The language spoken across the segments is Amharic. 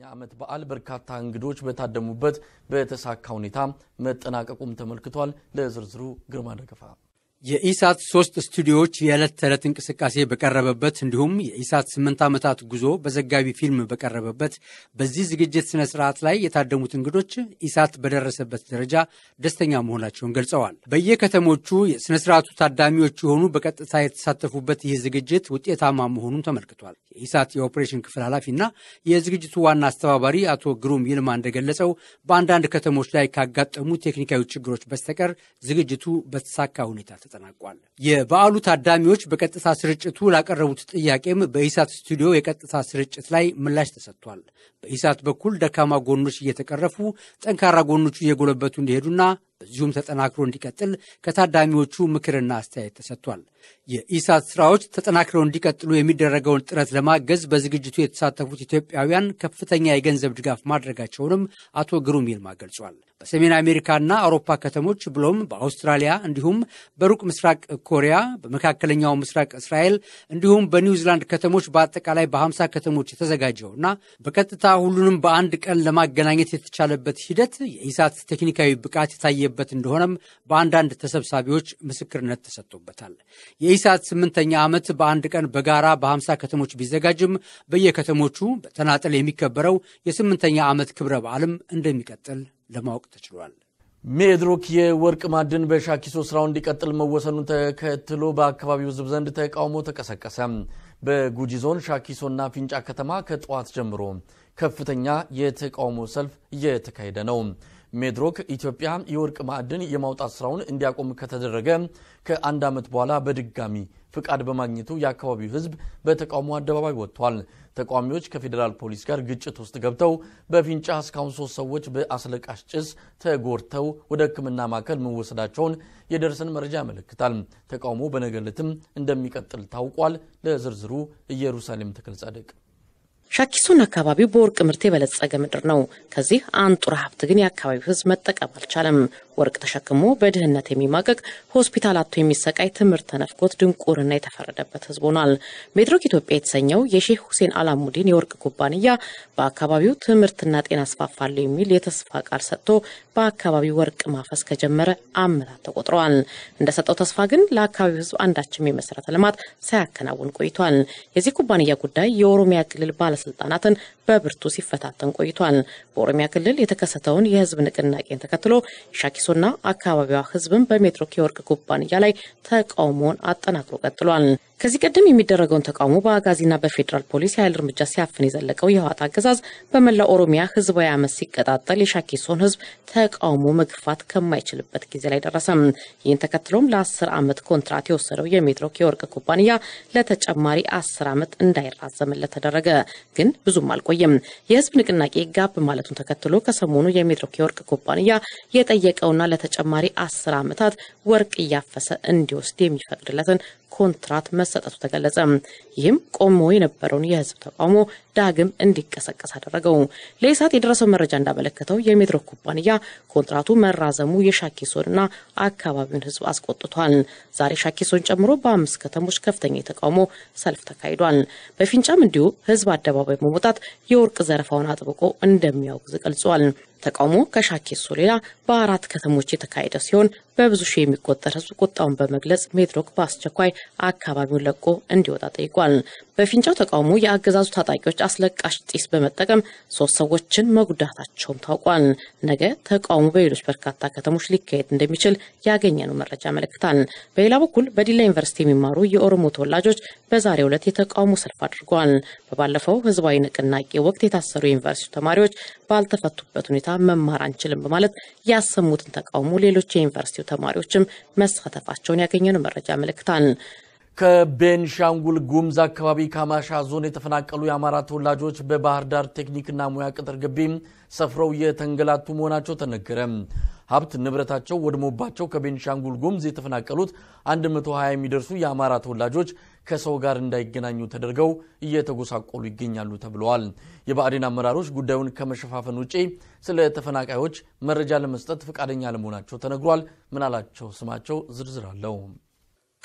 ኛ ዓመት በዓል በርካታ እንግዶች በታደሙበት በተሳካ ሁኔታ መጠናቀቁም ተመልክቷል። ለዝርዝሩ ግርማ ደገፋ የኢሳት ሶስት ስቱዲዮዎች የዕለት ተዕለት እንቅስቃሴ በቀረበበት እንዲሁም የኢሳት ስምንት ዓመታት ጉዞ በዘጋቢ ፊልም በቀረበበት በዚህ ዝግጅት ስነ ስርዓት ላይ የታደሙት እንግዶች ኢሳት በደረሰበት ደረጃ ደስተኛ መሆናቸውን ገልጸዋል። በየከተሞቹ የስነ ስርዓቱ ታዳሚዎች የሆኑ በቀጥታ የተሳተፉበት ይህ ዝግጅት ውጤታማ መሆኑን ተመልክቷል። የኢሳት የኦፕሬሽን ክፍል ኃላፊና የዝግጅቱ ዋና አስተባባሪ አቶ ግሩም ይልማ እንደገለጸው በአንዳንድ ከተሞች ላይ ካጋጠሙ ቴክኒካዊ ችግሮች በስተቀር ዝግጅቱ በተሳካ ሁኔታ ተጠናቋል። የበዓሉ ታዳሚዎች በቀጥታ ስርጭቱ ላቀረቡት ጥያቄም በኢሳት ስቱዲዮ የቀጥታ ስርጭት ላይ ምላሽ ተሰጥቷል። በኢሳት በኩል ደካማ ጎኖች እየተቀረፉ ጠንካራ ጎኖቹ እየጎለበቱ እንዲሄዱና በዚሁም ተጠናክሮ እንዲቀጥል ከታዳሚዎቹ ምክርና አስተያየት ተሰጥቷል። የኢሳት ስራዎች ተጠናክረው እንዲቀጥሉ የሚደረገውን ጥረት ለማገዝ በዝግጅቱ የተሳተፉት ኢትዮጵያውያን ከፍተኛ የገንዘብ ድጋፍ ማድረጋቸውንም አቶ ግሩም ይልማ ገልጿል። በሰሜን አሜሪካና አውሮፓ ከተሞች ብሎም በአውስትራሊያ እንዲሁም በሩቅ ምስራቅ ኮሪያ፣ በመካከለኛው ምስራቅ እስራኤል እንዲሁም በኒውዚላንድ ከተሞች በአጠቃላይ በ50 ከተሞች የተዘጋጀውና በቀጥታ ሁሉንም በአንድ ቀን ለማገናኘት የተቻለበት ሂደት የኢሳት ቴክኒካዊ ብቃት የታየ ያደረገበት እንደሆነም በአንዳንድ ተሰብሳቢዎች ምስክርነት ተሰጥቶበታል። የኢሳት ስምንተኛ ዓመት በአንድ ቀን በጋራ በሀምሳ ከተሞች ቢዘጋጅም በየከተሞቹ በተናጠል የሚከበረው የስምንተኛ ዓመት ክብረ በዓልም እንደሚቀጥል ለማወቅ ተችሏል። ሜድሮክ የወርቅ ማዕድን በሻኪሶ ስራው እንዲቀጥል መወሰኑን ተከትሎ በአካባቢው ሕዝብ ዘንድ ተቃውሞ ተቀሰቀሰ። በጉጂ ዞን ሻኪሶና ፊንጫ ከተማ ከጠዋት ጀምሮ ከፍተኛ የተቃውሞ ሰልፍ እየተካሄደ ነው። ሜድሮክ ኢትዮጵያ የወርቅ ማዕድን የማውጣት ስራውን እንዲያቆም ከተደረገ ከአንድ ዓመት በኋላ በድጋሚ ፍቃድ በማግኘቱ የአካባቢው ሕዝብ በተቃውሞ አደባባይ ወጥቷል። ተቃዋሚዎች ከፌዴራል ፖሊስ ጋር ግጭት ውስጥ ገብተው በፊንጫ እስካሁን ሶስት ሰዎች በአስለቃሽ ጭስ ተጎድተው ወደ ሕክምና ማዕከል መወሰዳቸውን የደረሰን መረጃ ያመለክታል። ተቃውሞ በነገ ዕለትም እንደሚቀጥል ታውቋል። ለዝርዝሩ ኢየሩሳሌም ተክለ ጻድቅ ሻኪሶን አካባቢው በወርቅ ምርት የበለጸገ ምድር ነው። ከዚህ አንጡራ ሀብት ግን የአካባቢው ሕዝብ መጠቀም አልቻለም። ወርቅ ተሸክሞ በድህነት የሚማቀቅ ሆስፒታል አቶ የሚሰቃይ ትምህርት ተነፍጎት ድንቁርና የተፈረደበት ሕዝብ ሆኗል። ሜድሮክ ኢትዮጵያ የተሰኘው የሼህ ሁሴን አላሙዲን የወርቅ ኩባንያ በአካባቢው ትምህርትና ጤና አስፋፋለሁ የሚል የተስፋ ቃል ሰጥቶ በአካባቢው ወርቅ ማፈስ ከጀመረ አመታት ተቆጥረዋል። እንደሰጠው ተስፋ ግን ለአካባቢው ሕዝብ አንዳችም የመሰረተ ልማት ሳያከናውን ቆይቷል። የዚህ ኩባንያ ጉዳይ የኦሮሚያ ክልል ባለ ባለስልጣናትን በብርቱ ሲፈታተን ቆይቷል። በኦሮሚያ ክልል የተከሰተውን የህዝብ ንቅናቄን ተከትሎ ሻኪሶና አካባቢዋ ህዝብን በሜትሮክ የወርቅ ኩባንያ ላይ ተቃውሞውን አጠናክሮ ቀጥሏል። ከዚህ ቀደም የሚደረገውን ተቃውሞ በአጋዚና በፌዴራል ፖሊስ የኃይል እርምጃ ሲያፍን የዘለቀው የህወሓት አገዛዝ በመላው ኦሮሚያ ህዝባዊ አመት ሲቀጣጠል የሻኪሶን ህዝብ ተቃውሞ መግፋት ከማይችልበት ጊዜ ላይ ደረሰም። ይህን ተከትሎም ለአስር ዓመት ኮንትራት የወሰደው የሜትሮክ የወርቅ ኩባንያ ለተጨማሪ አስር ዓመት እንዳይራዘምለት ተደረገ። ግን ብዙም አልቆየም። የህዝብ ንቅናቄ ጋብ ማለቱን ተከትሎ ከሰሞኑ የሜድሮክ የወርቅ ኩባንያ የጠየቀውና ለተጨማሪ አስር ዓመታት ወርቅ እያፈሰ እንዲወስድ የሚፈቅድለትን ኮንትራት መሰጠቱ ተገለጸ። ይህም ቆሞ የነበረውን የህዝብ ተቃውሞ ዳግም እንዲቀሰቀስ አደረገው። ለኢሳት የደረሰው መረጃ እንዳመለከተው የሜትሮ ኩባንያ ኮንትራቱ መራዘሙ የሻኪሶንና አካባቢውን ህዝብ አስቆጥቷል። ዛሬ ሻኪሶን ጨምሮ በአምስት ከተሞች ከፍተኛ የተቃውሞ ሰልፍ ተካሂዷል። በፊንጫም እንዲሁ ህዝብ አደባባይ በመውጣት የወርቅ ዘረፋውን አጥብቆ እንደሚያወግዝ ገልጿል። ተቃውሞ ከሻኬሶ ሌላ በአራት ከተሞች የተካሄደ ሲሆን በብዙ ሺህ የሚቆጠር ህዝብ ቁጣውን በመግለጽ ሜድሮክ በአስቸኳይ አካባቢውን ለቆ እንዲወጣ ጠይቋል። በፊንጫው ተቃውሞ የአገዛዙ ታጣቂዎች አስለቃሽ ጢስ በመጠቀም ሶስት ሰዎችን መጉዳታቸውም ታውቋል። ነገ ተቃውሞ በሌሎች በርካታ ከተሞች ሊካሄድ እንደሚችል ያገኘነው መረጃ ያመለክታል። በሌላ በኩል በዲላ ዩኒቨርሲቲ የሚማሩ የኦሮሞ ተወላጆች በዛሬው ዕለት የተቃውሞ ሰልፍ አድርገዋል። በባለፈው ህዝባዊ ንቅናቄ ወቅት የታሰሩ የዩኒቨርሲቲ ተማሪዎች ባልተፈቱበት ሁኔታ መማር አንችልም በማለት ያሰሙትን ተቃውሞ ሌሎች የዩኒቨርሲቲው ተማሪዎችም መሳተፋቸውን ያገኘነው መረጃ ያመለክታል። ከቤንሻንጉል ጉምዝ አካባቢ ካማሻ ዞን የተፈናቀሉ የአማራ ተወላጆች በባህር ዳር ቴክኒክና ሙያ ቅጥር ግቢ ሰፍረው የተንገላቱ መሆናቸው ተነገረ። ሀብት ንብረታቸው ወድሞባቸው ከቤንሻንጉል ጉሙዝ የተፈናቀሉት 120 የሚደርሱ የአማራ ተወላጆች ከሰው ጋር እንዳይገናኙ ተደርገው እየተጎሳቆሉ ይገኛሉ ተብለዋል። የብአዴን አመራሮች ጉዳዩን ከመሸፋፈን ውጪ ስለ ተፈናቃዮች መረጃ ለመስጠት ፈቃደኛ ለመሆናቸው ተነግሯል። ምናላቸው ስማቸው ዝርዝር አለው።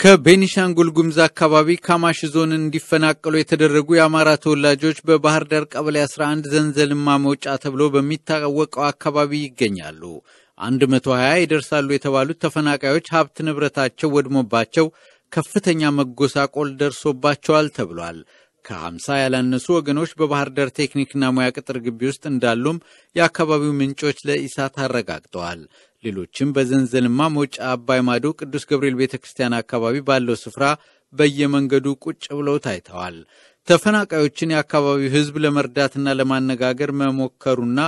ከቤኒሻንጉል ጉምዝ አካባቢ ካማሽ ዞን እንዲፈናቀሉ የተደረጉ የአማራ ተወላጆች በባህር ዳር ቀበሌ 11 ዘንዘልማ መውጫ ተብሎ በሚታወቀው አካባቢ ይገኛሉ። 120 ይደርሳሉ የተባሉት ተፈናቃዮች ሀብት ንብረታቸው ወድሞባቸው ከፍተኛ መጎሳቆል ደርሶባቸዋል ተብሏል። ከ50 ያላነሱ ወገኖች በባህር ዳር ቴክኒክና ሙያ ቅጥር ግቢ ውስጥ እንዳሉም የአካባቢው ምንጮች ለኢሳት አረጋግጠዋል። ሌሎችም በዘንዘልማ መውጫ አባይ ማዶ ቅዱስ ገብርኤል ቤተ ክርስቲያን አካባቢ ባለው ስፍራ በየመንገዱ ቁጭ ብለው ታይተዋል። ተፈናቃዮችን የአካባቢው ሕዝብ ለመርዳትና ለማነጋገር መሞከሩና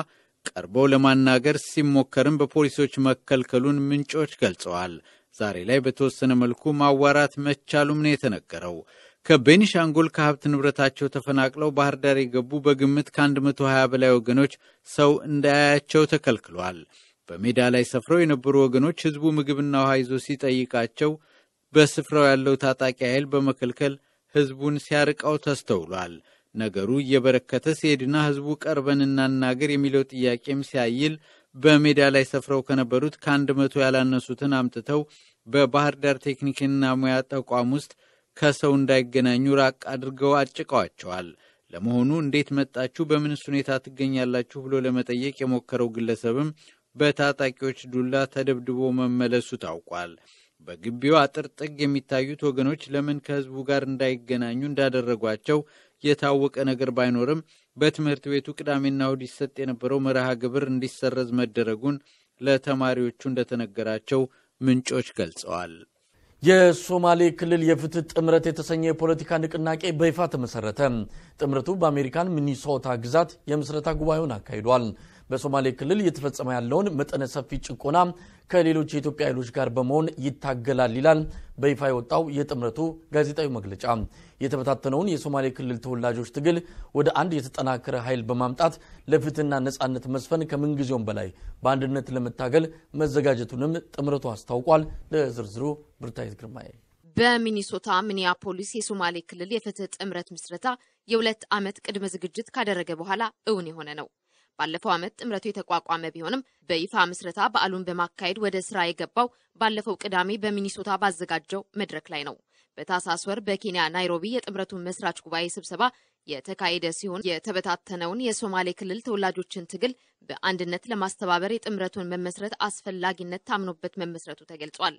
ቀርበው ለማናገር ሲሞከርም በፖሊሶች መከልከሉን ምንጮች ገልጸዋል። ዛሬ ላይ በተወሰነ መልኩ ማዋራት መቻሉም ነው የተነገረው። ከቤኒሻንጉል ከሀብት ንብረታቸው ተፈናቅለው ባህር ዳር የገቡ በግምት ከ120 በላይ ወገኖች ሰው እንዳያያቸው ተከልክሏል። በሜዳ ላይ ሰፍረው የነበሩ ወገኖች ህዝቡ ምግብና ውሃ ይዞ ሲጠይቃቸው በስፍራው ያለው ታጣቂ ኃይል በመከልከል ህዝቡን ሲያርቃው ተስተውሏል። ነገሩ እየበረከተ ሲሄድና ህዝቡ ቀርበን እናናገር የሚለው ጥያቄም ሲያይል በሜዳ ላይ ሰፍረው ከነበሩት ከአንድ መቶ ያላነሱትን አምጥተው በባህር ዳር ቴክኒክና ሙያ ተቋም ውስጥ ከሰው እንዳይገናኙ ራቅ አድርገው አጭቀዋቸዋል። ለመሆኑ እንዴት መጣችሁ፣ በምንስ ሁኔታ ትገኛላችሁ ብሎ ለመጠየቅ የሞከረው ግለሰብም በታጣቂዎች ዱላ ተደብድቦ መመለሱ ታውቋል። በግቢው አጥር ጥግ የሚታዩት ወገኖች ለምን ከህዝቡ ጋር እንዳይገናኙ እንዳደረጓቸው የታወቀ ነገር ባይኖርም በትምህርት ቤቱ ቅዳሜና እሁድ ይሰጥ የነበረው መርሃ ግብር እንዲሰረዝ መደረጉን ለተማሪዎቹ እንደተነገራቸው ምንጮች ገልጸዋል። የሶማሌ ክልል የፍትህ ጥምረት የተሰኘ የፖለቲካ ንቅናቄ በይፋ ተመሰረተ። ጥምረቱ በአሜሪካን ሚኒሶታ ግዛት የምስረታ ጉባኤውን አካሂዷል። በሶማሌ ክልል እየተፈጸመ ያለውን መጠነ ሰፊ ጭቆና ከሌሎች የኢትዮጵያ ኃይሎች ጋር በመሆን ይታገላል ይላል በይፋ የወጣው የጥምረቱ ጋዜጣዊ መግለጫ። የተበታተነውን የሶማሌ ክልል ተወላጆች ትግል ወደ አንድ የተጠናከረ ኃይል በማምጣት ለፍትህና ነጻነት መስፈን ከምንጊዜውም በላይ በአንድነት ለመታገል መዘጋጀቱንም ጥምረቱ አስታውቋል። ለዝርዝሩ ብርታይት ግርማዬ በሚኒሶታ ሚኒያፖሊስ የሶማሌ ክልል የፍትህ ጥምረት ምስረታ የሁለት ዓመት ቅድመ ዝግጅት ካደረገ በኋላ እውን የሆነ ነው። ባለፈው ዓመት ጥምረቱ የተቋቋመ ቢሆንም በይፋ ምስረታ በዓሉን በማካሄድ ወደ ስራ የገባው ባለፈው ቅዳሜ በሚኒሶታ ባዘጋጀው መድረክ ላይ ነው። በታህሳስ ወር በኬንያ ናይሮቢ የጥምረቱን መስራች ጉባኤ ስብሰባ የተካሄደ ሲሆን የተበታተነውን የሶማሌ ክልል ተወላጆችን ትግል በአንድነት ለማስተባበር የጥምረቱን መመስረት አስፈላጊነት ታምኖበት መመስረቱ ተገልጿል።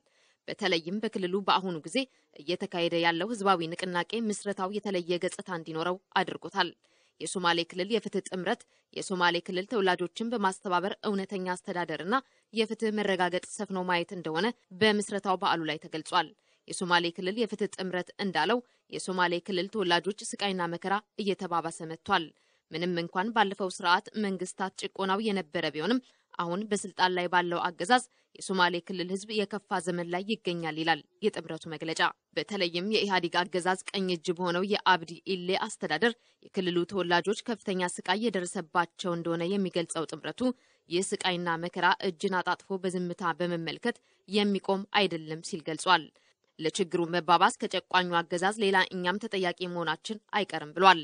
በተለይም በክልሉ በአሁኑ ጊዜ እየተካሄደ ያለው ህዝባዊ ንቅናቄ ምስረታው የተለየ ገጽታ እንዲኖረው አድርጎታል። የሶማሌ ክልል የፍትህ ጥምረት የሶማሌ ክልል ተወላጆችን በማስተባበር እውነተኛ አስተዳደርና የፍትህ መረጋገጥ ሰፍኖ ማየት እንደሆነ በምስረታው በዓሉ ላይ ተገልጿል። የሶማሌ ክልል የፍትህ ጥምረት እንዳለው የሶማሌ ክልል ተወላጆች ስቃይና መከራ እየተባባሰ መጥቷል። ምንም እንኳን ባለፈው ስርዓት መንግስታት ጭቆናው የነበረ ቢሆንም አሁን በስልጣን ላይ ባለው አገዛዝ የሶማሌ ክልል ህዝብ የከፋ ዘመን ላይ ይገኛል ይላል የጥምረቱ መግለጫ። በተለይም የኢህአዴግ አገዛዝ ቀኝ እጅ በሆነው የአብዲ ኢሌ አስተዳደር የክልሉ ተወላጆች ከፍተኛ ስቃይ የደረሰባቸው እንደሆነ የሚገልጸው ጥምረቱ ይህ ስቃይና መከራ እጅን አጣጥፎ በዝምታ በመመልከት የሚቆም አይደለም ሲል ገልጿል። ለችግሩ መባባስ ከጨቋኙ አገዛዝ ሌላ እኛም ተጠያቂ መሆናችን አይቀርም ብሏል።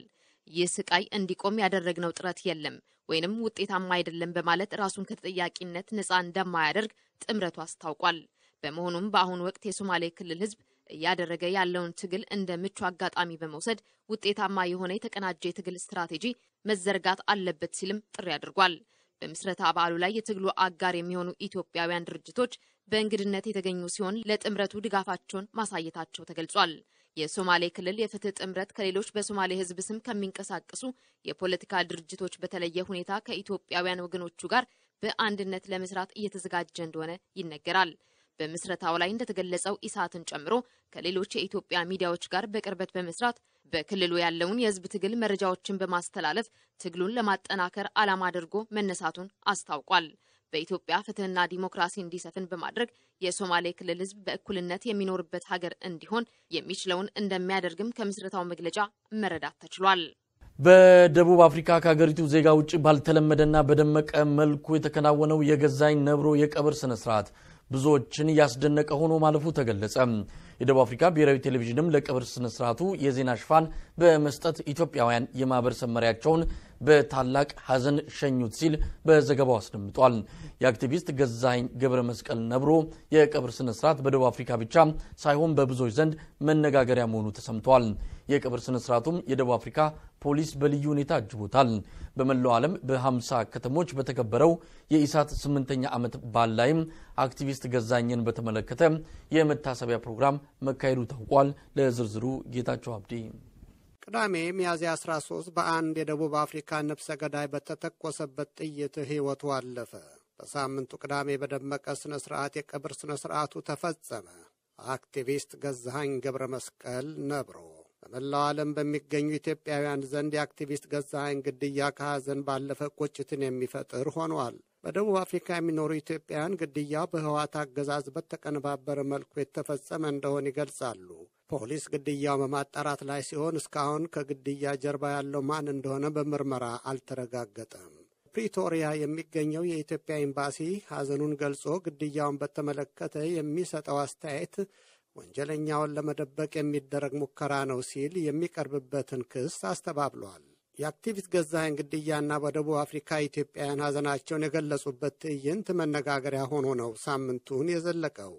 ይህ ስቃይ እንዲቆም ያደረግነው ጥረት የለም ወይንም ውጤታማ አይደለም በማለት ራሱን ከተጠያቂነት ነፃ እንደማያደርግ ጥምረቱ አስታውቋል። በመሆኑም በአሁኑ ወቅት የሶማሌ ክልል ህዝብ እያደረገ ያለውን ትግል እንደ ምቹ አጋጣሚ በመውሰድ ውጤታማ የሆነ የተቀናጀ የትግል ስትራቴጂ መዘርጋት አለበት ሲልም ጥሪ አድርጓል። በምስረታ በዓሉ ላይ የትግሉ አጋር የሚሆኑ ኢትዮጵያውያን ድርጅቶች በእንግድነት የተገኙ ሲሆን ለጥምረቱ ድጋፋቸውን ማሳየታቸው ተገልጿል። የሶማሌ ክልል የፍትህ ጥምረት ከሌሎች በሶማሌ ህዝብ ስም ከሚንቀሳቀሱ የፖለቲካ ድርጅቶች በተለየ ሁኔታ ከኢትዮጵያውያን ወገኖቹ ጋር በአንድነት ለመስራት እየተዘጋጀ እንደሆነ ይነገራል። በምስረታው ላይ እንደተገለጸው ኢሳትን ጨምሮ ከሌሎች የኢትዮጵያ ሚዲያዎች ጋር በቅርበት በመስራት በክልሉ ያለውን የህዝብ ትግል መረጃዎችን በማስተላለፍ ትግሉን ለማጠናከር ዓላማ አድርጎ መነሳቱን አስታውቋል። በኢትዮጵያ ፍትህና ዲሞክራሲ እንዲሰፍን በማድረግ የሶማሌ ክልል ህዝብ በእኩልነት የሚኖርበት ሀገር እንዲሆን የሚችለውን እንደሚያደርግም ከምስረታው መግለጫ መረዳት ተችሏል። በደቡብ አፍሪካ ከሀገሪቱ ዜጋ ውጭ ባልተለመደና በደመቀ መልኩ የተከናወነው የገዛኝ ነብሮ የቀብር ስነ ስርዓት ብዙዎችን ያስደነቀ ሆኖ ማለፉ ተገለጸ። የደቡብ አፍሪካ ብሔራዊ ቴሌቪዥንም ለቀብር ስነ ስርዓቱ የዜና ሽፋን በመስጠት ኢትዮጵያውያን የማህበረሰብ መሪያቸውን በታላቅ ሐዘን ሸኙት ሲል በዘገባው አስደምጧል። የአክቲቪስት ገዛኝ ገብረ መስቀል ነብሮ የቀብር ስነ ስርዓት በደቡብ አፍሪካ ብቻ ሳይሆን በብዙዎች ዘንድ መነጋገሪያ መሆኑ ተሰምቷል። የቀብር ስነ ስርዓቱም የደቡብ አፍሪካ ፖሊስ በልዩ ሁኔታ አጅቦታል። በመላው ዓለም በ50 ከተሞች በተከበረው የኢሳት ስምንተኛ ዓመት በዓል ላይም አክቲቪስት ገዛኝን በተመለከተ የመታሰቢያ ፕሮግራም መካሄዱ ታውቋል። ለዝርዝሩ ጌታቸው አብዴ። ቅዳሜ ሚያዝያ 13 በአንድ የደቡብ አፍሪካ ነፍሰ ገዳይ በተተኮሰበት ጥይት ሕይወቱ አለፈ። በሳምንቱ ቅዳሜ በደመቀ ሥነ ሥርዓት የቀብር ሥነ ሥርዓቱ ተፈጸመ። አክቲቪስት ገዛሃኝ ገብረ መስቀል ነብሮ በመላው ዓለም በሚገኙ ኢትዮጵያውያን ዘንድ የአክቲቪስት ገዛሃኝ ግድያ ከሐዘን ባለፈ ቁጭትን የሚፈጥር ሆኗል። በደቡብ አፍሪካ የሚኖሩ ኢትዮጵያውያን ግድያው በህዋት አገዛዝ በተቀነባበረ መልኩ የተፈጸመ እንደሆን ይገልጻሉ። ፖሊስ ግድያው በማጣራት ላይ ሲሆን እስካሁን ከግድያ ጀርባ ያለው ማን እንደሆነ በምርመራ አልተረጋገጠም። ፕሪቶሪያ የሚገኘው የኢትዮጵያ ኤምባሲ ሐዘኑን ገልጾ ግድያውን በተመለከተ የሚሰጠው አስተያየት ወንጀለኛውን ለመደበቅ የሚደረግ ሙከራ ነው ሲል የሚቀርብበትን ክስ አስተባብሏል። የአክቲቪስት ገዛኸኝ ግድያና በደቡብ አፍሪካ ኢትዮጵያውያን ሐዘናቸውን የገለጹበት ትዕይንት መነጋገሪያ ሆኖ ነው ሳምንቱን የዘለቀው።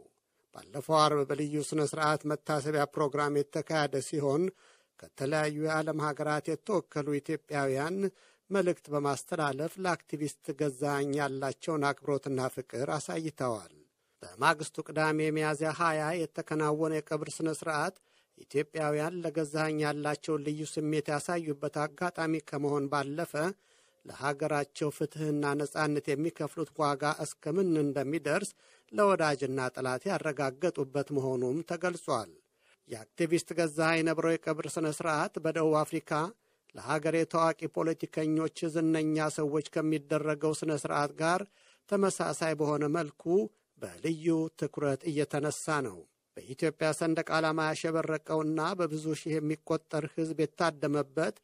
ባለፈው አርብ በልዩ ሥነ ሥርዓት መታሰቢያ ፕሮግራም የተካሄደ ሲሆን ከተለያዩ የዓለም ሀገራት የተወከሉ ኢትዮጵያውያን መልእክት በማስተላለፍ ለአክቲቪስት ገዛኸኝ ያላቸውን አክብሮትና ፍቅር አሳይተዋል። በማግስቱ ቅዳሜ ሚያዝያ 20 የተከናወነ የቀብር ሥነ ሥርዓት ኢትዮጵያውያን ለገዛኸኝ ያላቸውን ልዩ ስሜት ያሳዩበት አጋጣሚ ከመሆን ባለፈ ለሀገራቸው ፍትህና ነጻነት የሚከፍሉት ዋጋ እስከምን እንደሚደርስ ለወዳጅና ጠላት ያረጋገጡበት መሆኑም ተገልጿል። የአክቲቪስት ገዛ ነብረው የቀብር ሥነ ሥርዓት በደቡብ አፍሪካ ለሀገሬ ታዋቂ ፖለቲከኞች፣ ዝነኛ ሰዎች ከሚደረገው ሥነ ሥርዓት ጋር ተመሳሳይ በሆነ መልኩ በልዩ ትኩረት እየተነሳ ነው። በኢትዮጵያ ሰንደቅ ዓላማ ያሸበረቀውና በብዙ ሺህ የሚቆጠር ሕዝብ የታደመበት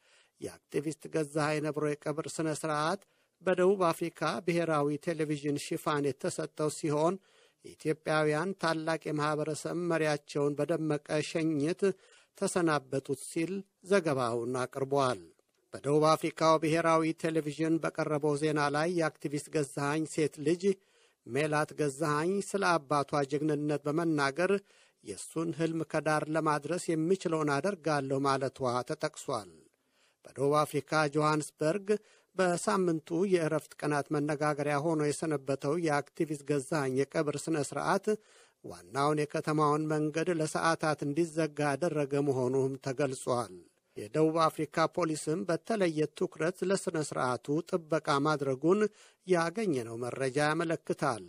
የአክቲቪስት ገዛኸኝ ነብሮ የቀብር ሥነ ሥርዓት በደቡብ አፍሪካ ብሔራዊ ቴሌቪዥን ሽፋን የተሰጠው ሲሆን ኢትዮጵያውያን ታላቅ የማኅበረሰብ መሪያቸውን በደመቀ ሸኝት ተሰናበቱት ሲል ዘገባውን አቅርቧል። በደቡብ አፍሪካው ብሔራዊ ቴሌቪዥን በቀረበው ዜና ላይ የአክቲቪስት ገዛሃኝ ሴት ልጅ ሜላት ገዛሃኝ ስለ አባቷ ጀግንነት በመናገር የእሱን ሕልም ከዳር ለማድረስ የሚችለውን አደርጋለሁ ማለቷ ተጠቅሷል። በደቡብ አፍሪካ ጆሃንስበርግ በሳምንቱ የእረፍት ቀናት መነጋገሪያ ሆኖ የሰነበተው የአክቲቪስት ገዛኝ የቀብር ሥነ ሥርዓት ዋናውን የከተማውን መንገድ ለሰዓታት እንዲዘጋ ያደረገ መሆኑም ተገልጿል። የደቡብ አፍሪካ ፖሊስም በተለየ ትኩረት ለሥነ ሥርዓቱ ጥበቃ ማድረጉን ያገኘነው መረጃ ያመለክታል።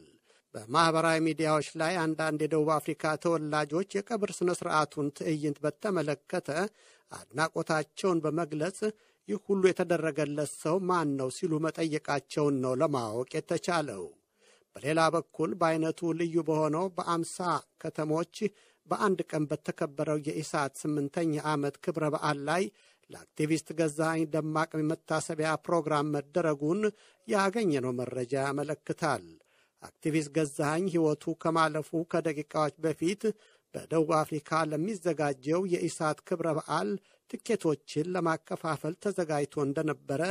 በማኅበራዊ ሚዲያዎች ላይ አንዳንድ የደቡብ አፍሪካ ተወላጆች የቀብር ሥነ ሥርዓቱን ትዕይንት በተመለከተ አድናቆታቸውን በመግለጽ ይህ ሁሉ የተደረገለት ሰው ማን ነው ሲሉ መጠየቃቸውን ነው ለማወቅ የተቻለው። በሌላ በኩል በአይነቱ ልዩ በሆነው በአምሳ ከተሞች በአንድ ቀን በተከበረው የኢሳት ስምንተኛ ዓመት ክብረ በዓል ላይ ለአክቲቪስት ገዛኸኝ ደማቅ የመታሰቢያ ፕሮግራም መደረጉን ያገኘነው መረጃ ያመለክታል። አክቲቪስት ገዛኸኝ ሕይወቱ ከማለፉ ከደቂቃዎች በፊት በደቡብ አፍሪካ ለሚዘጋጀው የኢሳት ክብረ በዓል ትኬቶችን ለማከፋፈል ተዘጋጅቶ እንደነበረ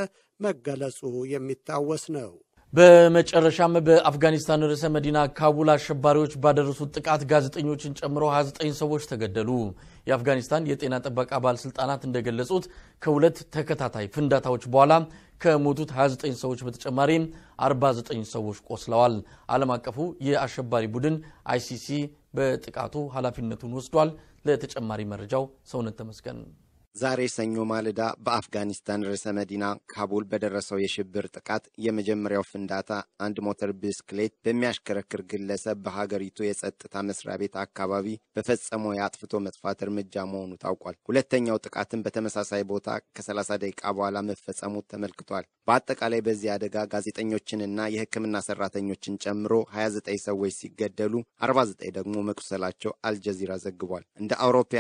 መገለጹ የሚታወስ ነው። በመጨረሻም በአፍጋኒስታን ርዕሰ መዲና ካቡል አሸባሪዎች ባደረሱት ጥቃት ጋዜጠኞችን ጨምሮ 29 ሰዎች ተገደሉ። የአፍጋኒስታን የጤና ጥበቃ ባለስልጣናት እንደገለጹት ከሁለት ተከታታይ ፍንዳታዎች በኋላ ከሞቱት 29 ሰዎች በተጨማሪ 49 ሰዎች ቆስለዋል። ዓለም አቀፉ የአሸባሪ ቡድን አይሲሲ በጥቃቱ ኃላፊነቱን ወስዷል። ለተጨማሪ መረጃው ሰውነት ተመስገን ዛሬ ሰኞ ማልዳ በአፍጋኒስታን ርዕሰ መዲና ካቡል በደረሰው የሽብር ጥቃት የመጀመሪያው ፍንዳታ አንድ ሞተር ብስክሌት በሚያሽከረክር ግለሰብ በሀገሪቱ የጸጥታ መስሪያ ቤት አካባቢ በፈጸመው የአጥፍቶ መጥፋት እርምጃ መሆኑ ታውቋል። ሁለተኛው ጥቃትም በተመሳሳይ ቦታ ከ30 ደቂቃ በኋላ መፈጸሙ ተመልክቷል። በአጠቃላይ በዚህ አደጋ ጋዜጠኞችንና የሕክምና ሰራተኞችን ጨምሮ 29 ሰዎች ሲገደሉ 49 ደግሞ መቁሰላቸው አልጀዚራ ዘግቧል። እንደ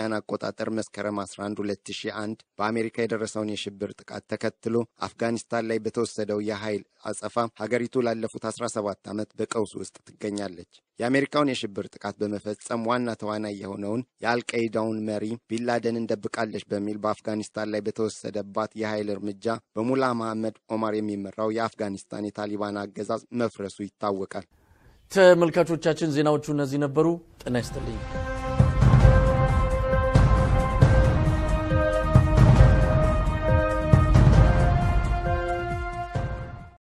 አውሮፓውያን አቆጣጠር መስከረም 11 2001 በአሜሪካ የደረሰውን የሽብር ጥቃት ተከትሎ አፍጋኒስታን ላይ በተወሰደው የኃይል አጸፋ ሀገሪቱ ላለፉት 17 ዓመት በቀውስ ውስጥ ትገኛለች። የአሜሪካውን የሽብር ጥቃት በመፈጸም ዋና ተዋናይ የሆነውን የአልቀይዳውን መሪ ቢንላደን እንደብቃለች በሚል በአፍጋኒስታን ላይ በተወሰደባት የኃይል እርምጃ በሙላ መሐመድ ኦማር የሚመራው የአፍጋኒስታን የታሊባን አገዛዝ መፍረሱ ይታወቃል። ተመልካቾቻችን ዜናዎቹ እነዚህ ነበሩ። ጤና ይስጥልኝ።